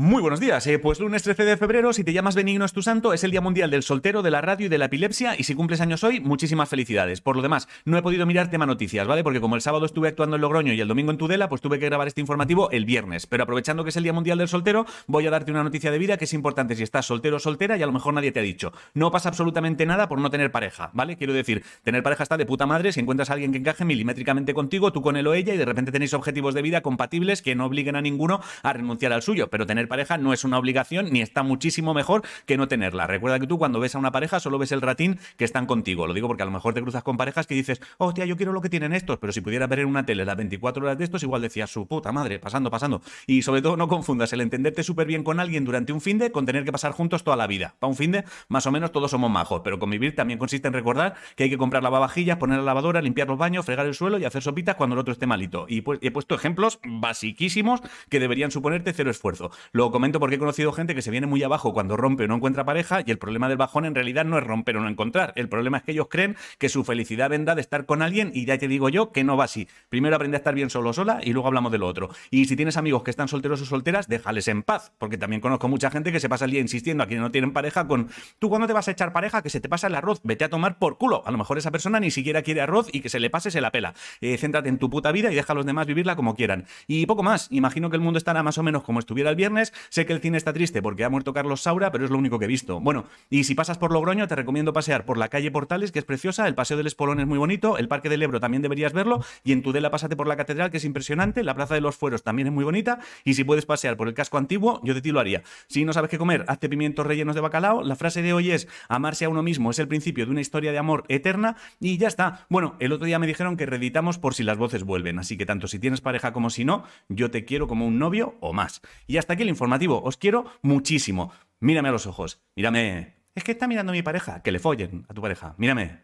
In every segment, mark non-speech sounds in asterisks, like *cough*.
Muy buenos días, eh, pues lunes 13 de febrero, si te llamas Benigno es tu santo, es el Día Mundial del Soltero, de la Radio y de la Epilepsia, y si cumples años hoy, muchísimas felicidades. Por lo demás, no he podido mirar tema noticias, ¿vale? Porque como el sábado estuve actuando en Logroño y el domingo en Tudela, pues tuve que grabar este informativo el viernes. Pero aprovechando que es el Día Mundial del Soltero, voy a darte una noticia de vida que es importante si estás soltero o soltera y a lo mejor nadie te ha dicho. No pasa absolutamente nada por no tener pareja, ¿vale? Quiero decir, tener pareja está de puta madre si encuentras a alguien que encaje milimétricamente contigo, tú con él o ella, y de repente tenéis objetivos de vida compatibles que no obliguen a ninguno a renunciar al suyo, pero tener pareja no es una obligación ni está muchísimo mejor que no tenerla. Recuerda que tú cuando ves a una pareja solo ves el ratín que están contigo. Lo digo porque a lo mejor te cruzas con parejas que dices, hostia, yo quiero lo que tienen estos, pero si pudiera ver en una tele las 24 horas de estos, igual decía su puta madre, pasando, pasando. Y sobre todo no confundas el entenderte súper bien con alguien durante un fin de con tener que pasar juntos toda la vida. Para un fin de, más o menos todos somos majos, pero convivir también consiste en recordar que hay que comprar lavavajillas, poner la lavadora, limpiar los baños, fregar el suelo y hacer sopitas cuando el otro esté malito. Y pues, he puesto ejemplos basiquísimos que deberían suponerte cero esfuerzo. Lo comento porque he conocido gente que se viene muy abajo cuando rompe o no encuentra pareja y el problema del bajón en realidad no es romper o no encontrar. El problema es que ellos creen que su felicidad vendrá de estar con alguien y ya te digo yo que no va así. Primero aprende a estar bien solo o sola y luego hablamos de lo otro. Y si tienes amigos que están solteros o solteras, déjales en paz, porque también conozco mucha gente que se pasa el día insistiendo a quienes no tienen pareja con tú cuando te vas a echar pareja que se te pasa el arroz, vete a tomar por culo. A lo mejor esa persona ni siquiera quiere arroz y que se le pase se la pela. Eh, céntrate en tu puta vida y deja a los demás vivirla como quieran. Y poco más, imagino que el mundo estará más o menos como estuviera el viernes Sé que el cine está triste porque ha muerto Carlos Saura, pero es lo único que he visto. Bueno, y si pasas por Logroño, te recomiendo pasear por la calle Portales, que es preciosa, el Paseo del Espolón es muy bonito, el Parque del Ebro también deberías verlo, y en Tudela pásate por la Catedral, que es impresionante, la Plaza de los Fueros también es muy bonita, y si puedes pasear por el casco antiguo, yo de ti lo haría. Si no sabes qué comer, hazte pimientos rellenos de bacalao. La frase de hoy es, amarse a uno mismo es el principio de una historia de amor eterna, y ya está. Bueno, el otro día me dijeron que reeditamos por si las voces vuelven, así que tanto si tienes pareja como si no, yo te quiero como un novio o más. Y hasta aquí informativo. Os quiero muchísimo. Mírame a los ojos. Mírame. Es que está mirando a mi pareja. Que le follen a tu pareja. Mírame.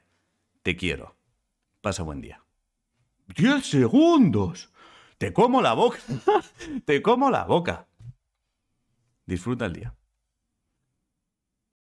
Te quiero. Pasa buen día. 10 segundos. Te como la boca. *laughs* Te como la boca. Disfruta el día.